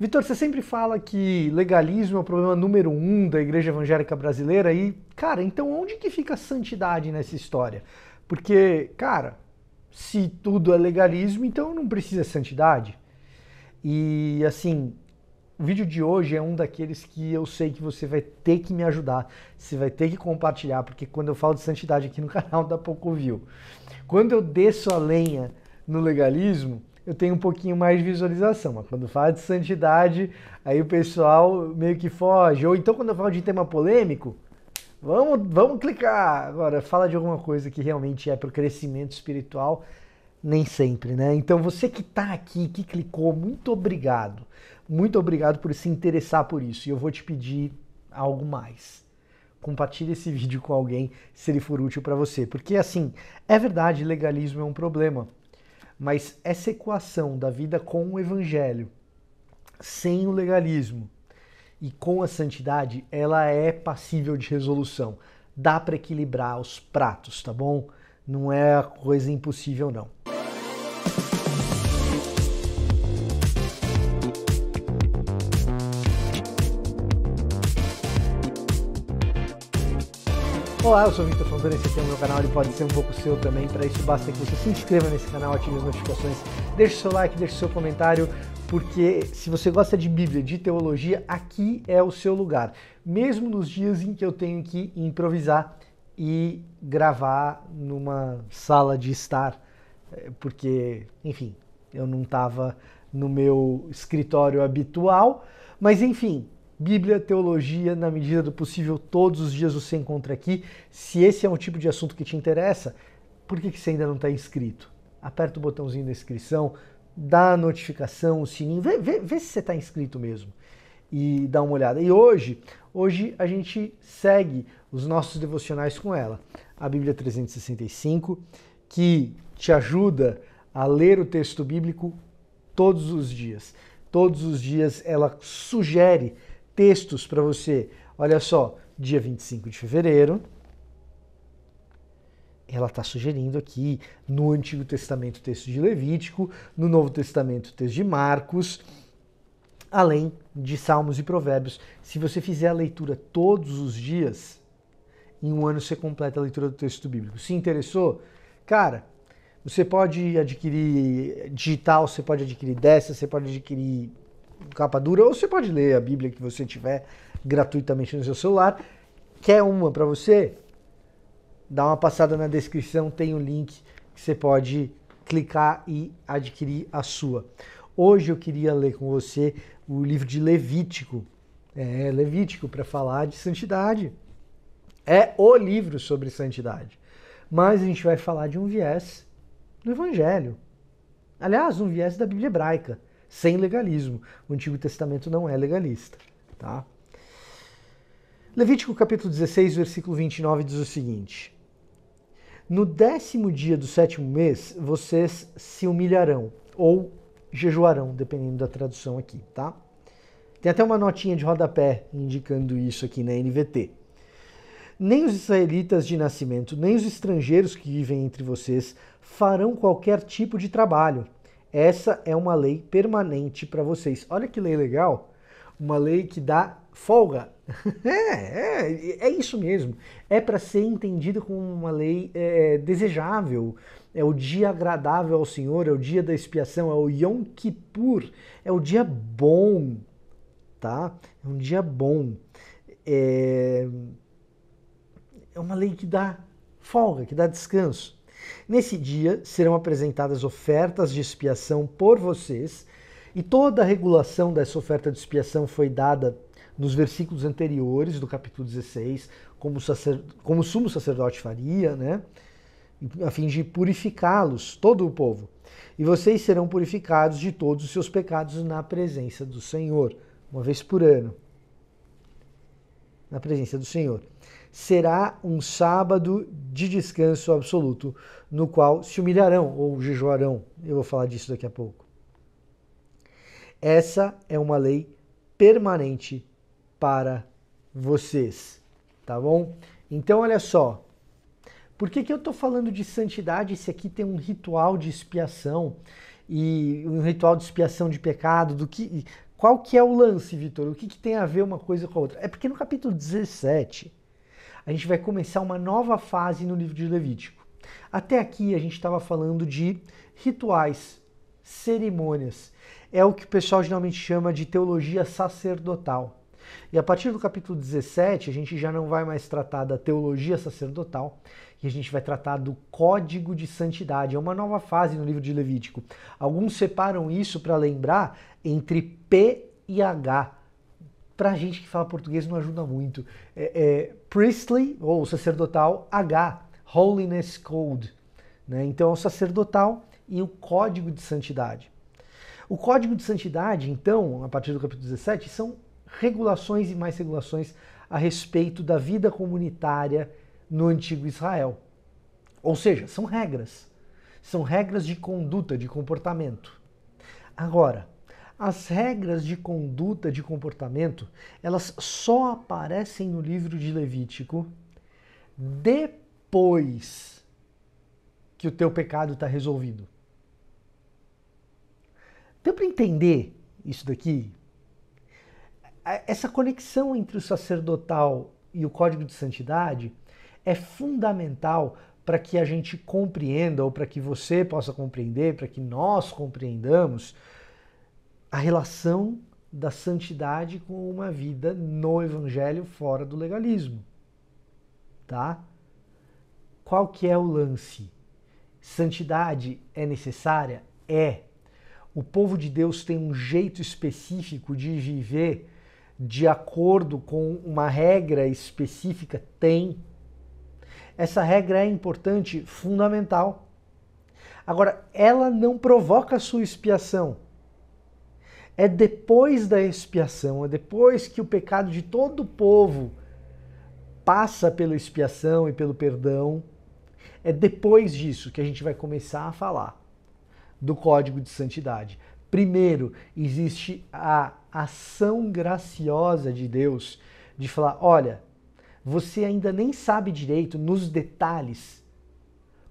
Vitor, você sempre fala que legalismo é o problema número um da igreja evangélica brasileira e, cara, então onde que fica a santidade nessa história? Porque, cara, se tudo é legalismo, então não precisa santidade. E, assim, o vídeo de hoje é um daqueles que eu sei que você vai ter que me ajudar, você vai ter que compartilhar, porque quando eu falo de santidade aqui no canal dá pouco view. Quando eu desço a lenha no legalismo, eu tenho um pouquinho mais de visualização. Mas quando fala de santidade, aí o pessoal meio que foge. Ou então quando eu falo de tema polêmico, vamos, vamos clicar. Agora, fala de alguma coisa que realmente é para o crescimento espiritual, nem sempre, né? Então você que está aqui, que clicou, muito obrigado. Muito obrigado por se interessar por isso. E eu vou te pedir algo mais. Compartilhe esse vídeo com alguém se ele for útil para você. Porque, assim, é verdade, legalismo é um problema mas essa equação da vida com o evangelho, sem o legalismo e com a santidade, ela é passível de resolução. Dá para equilibrar os pratos, tá bom? Não é coisa impossível, não. Olá, eu sou o Victor Fontoura, esse aqui é o meu canal, ele pode ser um pouco seu também, para isso basta que você se inscreva nesse canal, ative as notificações, deixe seu like, deixe seu comentário, porque se você gosta de Bíblia, de teologia, aqui é o seu lugar. Mesmo nos dias em que eu tenho que improvisar e gravar numa sala de estar, eh, porque, enfim, eu não estava no meu escritório habitual, mas enfim, Bíblia, teologia, na medida do possível, todos os dias você encontra aqui. Se esse é um tipo de assunto que te interessa, por que, que você ainda não está inscrito? Aperta o botãozinho da inscrição, dá a notificação, o sininho, vê, vê, vê se você está inscrito mesmo e dá uma olhada. E hoje, hoje a gente segue os nossos devocionais com ela, a Bíblia 365, que te ajuda a ler o texto bíblico todos os dias. Todos os dias ela sugere textos para você. Olha só, dia 25 de fevereiro, ela está sugerindo aqui no Antigo Testamento texto de Levítico, no Novo Testamento texto de Marcos, além de Salmos e Provérbios. Se você fizer a leitura todos os dias, em um ano você completa a leitura do texto bíblico. Se interessou? Cara, você pode adquirir digital, você pode adquirir dessa, você pode adquirir capa dura, ou você pode ler a Bíblia que você tiver gratuitamente no seu celular. Quer uma para você? Dá uma passada na descrição, tem o um link que você pode clicar e adquirir a sua. Hoje eu queria ler com você o livro de Levítico. É, Levítico para falar de santidade. É o livro sobre santidade. Mas a gente vai falar de um viés do Evangelho. Aliás, um viés da Bíblia hebraica sem legalismo. O Antigo Testamento não é legalista. Tá? Levítico capítulo 16, versículo 29 diz o seguinte: No décimo dia do sétimo mês vocês se humilharão, ou jejuarão, dependendo da tradução aqui, tá? Tem até uma notinha de rodapé indicando isso aqui na NVT. Nem os israelitas de nascimento, nem os estrangeiros que vivem entre vocês farão qualquer tipo de trabalho essa é uma lei permanente para vocês. Olha que lei legal! Uma lei que dá folga. é, é, é isso mesmo. É para ser entendido como uma lei é, desejável. É o dia agradável ao Senhor, é o dia da expiação, é o Yom Kippur, é o dia bom, tá? É um dia bom. É, é uma lei que dá folga, que dá descanso. Nesse dia serão apresentadas ofertas de expiação por vocês, e toda a regulação dessa oferta de expiação foi dada nos versículos anteriores do capítulo 16, como, sacer, como o sumo sacerdote faria, né? a fim de purificá-los, todo o povo. E vocês serão purificados de todos os seus pecados na presença do Senhor, uma vez por ano. Na presença do Senhor será um sábado de descanso absoluto, no qual se humilharão ou jejuarão. Eu vou falar disso daqui a pouco. Essa é uma lei permanente para vocês, tá bom? Então, olha só. Por que, que eu estou falando de santidade se aqui tem um ritual de expiação e um ritual de expiação de pecado? Do que, qual que é o lance, Vitor? O que, que tem a ver uma coisa com a outra? É porque no capítulo 17 a gente vai começar uma nova fase no livro de Levítico. Até aqui a gente estava falando de rituais, cerimônias. É o que o pessoal geralmente chama de teologia sacerdotal. E a partir do capítulo 17, a gente já não vai mais tratar da teologia sacerdotal, e a gente vai tratar do código de santidade. É uma nova fase no livro de Levítico. Alguns separam isso para lembrar entre P e H para a gente que fala português não ajuda muito. É, é Priestly, ou sacerdotal, H, Holiness Code. Né? Então é o sacerdotal e o código de santidade. O código de santidade, então, a partir do capítulo 17, são regulações e mais regulações a respeito da vida comunitária no antigo Israel. Ou seja, são regras. São regras de conduta, de comportamento. Agora, as regras de conduta, de comportamento, elas só aparecem no livro de Levítico depois que o teu pecado está resolvido. Deu para entender isso daqui? É, essa conexão entre o sacerdotal e o código de santidade é fundamental para que a gente compreenda, ou para que você possa compreender, para que nós compreendamos a relação da santidade com uma vida no evangelho fora do legalismo. Tá? Qual que é o lance? Santidade é necessária? É. O povo de Deus tem um jeito específico de viver de acordo com uma regra específica? Tem. Essa regra é importante, fundamental. Agora, ela não provoca a sua expiação é depois da expiação, é depois que o pecado de todo o povo passa pela expiação e pelo perdão, é depois disso que a gente vai começar a falar do código de santidade. Primeiro, existe a ação graciosa de Deus de falar: olha, você ainda nem sabe direito nos detalhes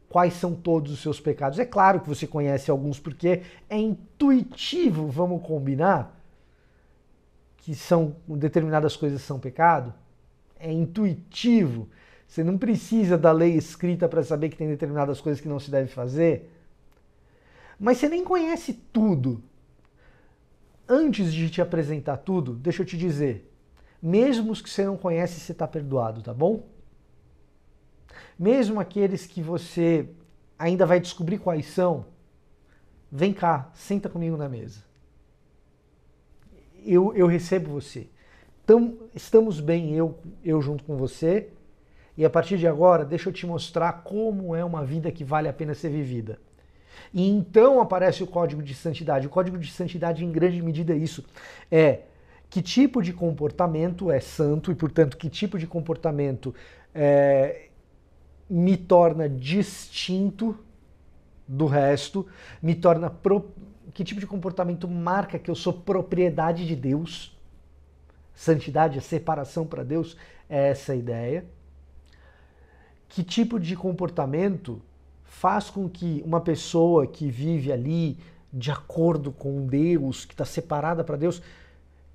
quais são todos os seus pecados. É claro que você conhece alguns porque é intuitivo, vamos combinar, que são determinadas coisas são pecado. É intuitivo. Você não precisa da lei escrita para saber que tem determinadas coisas que não se deve fazer. Mas você nem conhece tudo. Antes de te apresentar tudo, deixa eu te dizer, mesmo os que você não conhece, você está perdoado, tá bom? Mesmo aqueles que você ainda vai descobrir quais são, vem cá, senta comigo na mesa. Eu, eu recebo você. estamos bem eu, eu junto com você. E a partir de agora, deixa eu te mostrar como é uma vida que vale a pena ser vivida. E então aparece o código de santidade. O código de santidade, em grande medida, é isso. É que tipo de comportamento é santo e, portanto, que tipo de comportamento é, me torna distinto do resto, me torna pro... que tipo de comportamento marca que eu sou propriedade de Deus? Santidade é separação para Deus, é essa a ideia. Que tipo de comportamento faz com que uma pessoa que vive ali de acordo com Deus, que está separada para Deus,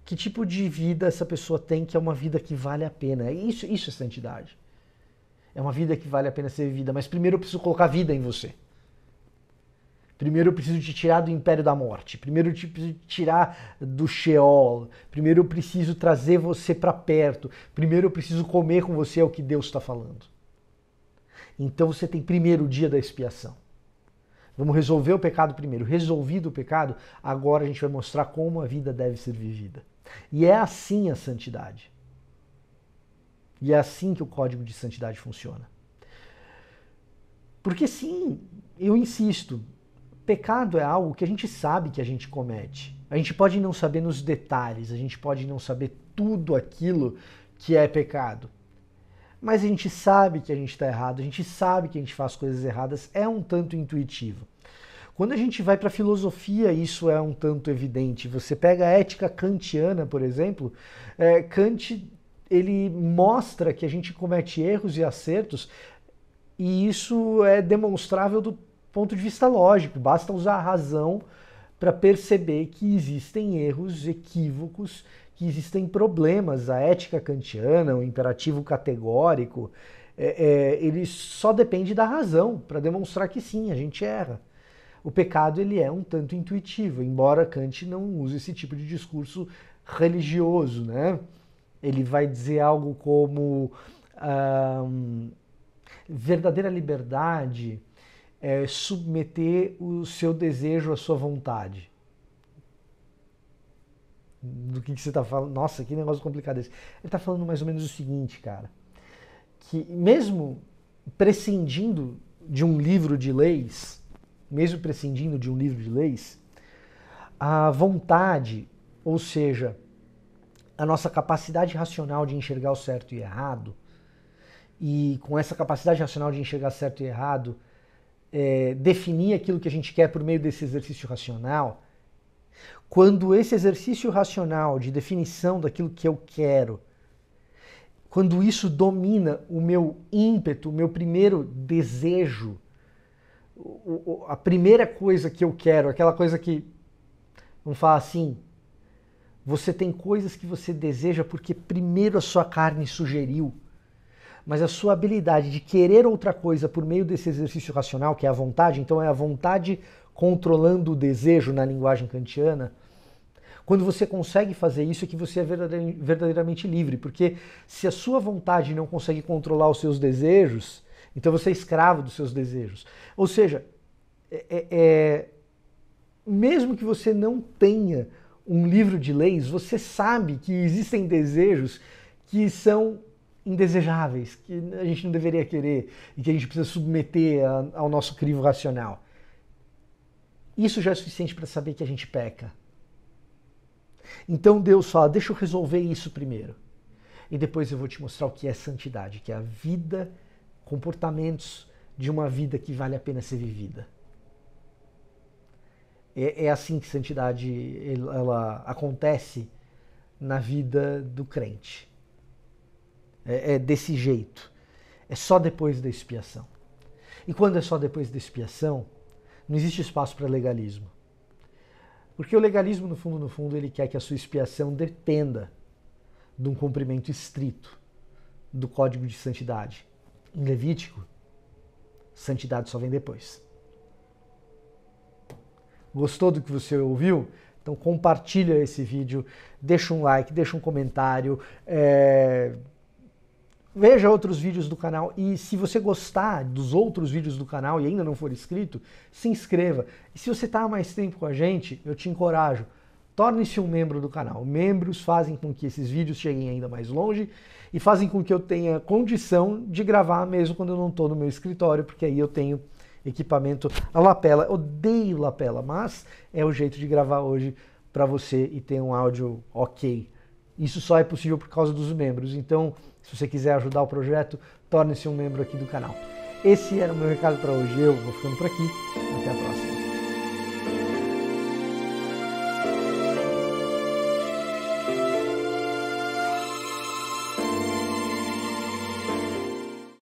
que tipo de vida essa pessoa tem que é uma vida que vale a pena? Isso, isso é santidade. É uma vida que vale a pena ser vivida, mas primeiro eu preciso colocar vida em você. Primeiro eu preciso te tirar do império da morte. Primeiro eu preciso te tirar do Sheol. Primeiro eu preciso trazer você para perto. Primeiro eu preciso comer com você, é o que Deus está falando. Então você tem primeiro o dia da expiação. Vamos resolver o pecado primeiro. Resolvido o pecado, agora a gente vai mostrar como a vida deve ser vivida. E é assim a santidade. E é assim que o código de santidade funciona. Porque sim, eu insisto, pecado é algo que a gente sabe que a gente comete. A gente pode não saber nos detalhes, a gente pode não saber tudo aquilo que é pecado. Mas a gente sabe que a gente está errado, a gente sabe que a gente faz coisas erradas, é um tanto intuitivo. Quando a gente vai para a filosofia, isso é um tanto evidente. Você pega a ética kantiana, por exemplo, é, Kant ele mostra que a gente comete erros e acertos, e isso é demonstrável do ponto de vista lógico, basta usar a razão para perceber que existem erros, equívocos, que existem problemas. A ética kantiana, o imperativo categórico, é, é, ele só depende da razão para demonstrar que sim, a gente erra. O pecado ele é um tanto intuitivo, embora Kant não use esse tipo de discurso religioso, né? Ele vai dizer algo como um, verdadeira liberdade é submeter o seu desejo à sua vontade. Do que, que você está falando? Nossa, que negócio complicado esse. Ele está falando mais ou menos o seguinte, cara. Que mesmo prescindindo de um livro de leis, mesmo prescindindo de um livro de leis, a vontade, ou seja, a nossa capacidade racional de enxergar o certo e errado, e com essa capacidade racional de enxergar certo e errado, é, definir aquilo que a gente quer por meio desse exercício racional, quando esse exercício racional de definição daquilo que eu quero, quando isso domina o meu ímpeto, o meu primeiro desejo, a primeira coisa que eu quero, aquela coisa que, vamos falar assim, você tem coisas que você deseja porque primeiro a sua carne sugeriu. Mas a sua habilidade de querer outra coisa por meio desse exercício racional, que é a vontade, então é a vontade controlando o desejo na linguagem kantiana. Quando você consegue fazer isso, é que você é verdadeiramente livre, porque se a sua vontade não consegue controlar os seus desejos, então você é escravo dos seus desejos. Ou seja, é, é, é mesmo que você não tenha um livro de leis, você sabe que existem desejos que são indesejáveis, que a gente não deveria querer e que a gente precisa submeter a, ao nosso crivo racional. Isso já é suficiente para saber que a gente peca. Então Deus fala: deixa eu resolver isso primeiro. E depois eu vou te mostrar o que é santidade, que é a vida, comportamentos de uma vida que vale a pena ser vivida. É, é assim que santidade ela acontece na vida do crente. É, é desse jeito. É só depois da expiação. E quando é só depois da expiação, não existe espaço para legalismo. Porque o legalismo, no fundo, no fundo, ele quer que a sua expiação dependa de um cumprimento estrito do código de santidade. Em Levítico, santidade só vem depois. Gostou do que você ouviu? Então compartilha esse vídeo, deixa um like, deixa um comentário, é... veja outros vídeos do canal e se você gostar dos outros vídeos do canal e ainda não for inscrito, se inscreva. E se você está há mais tempo com a gente, eu te encorajo, torne-se um membro do canal. Membros fazem com que esses vídeos cheguem ainda mais longe e fazem com que eu tenha condição de gravar mesmo quando eu não estou no meu escritório, porque aí eu tenho equipamento, a lapela. Odeio lapela, mas é o jeito de gravar hoje para você e ter um áudio ok. Isso só é possível por causa dos membros. Então, se você quiser ajudar o projeto, torne-se um membro aqui do canal. Esse era o meu recado para hoje. Eu vou ficando por aqui. Até a próxima.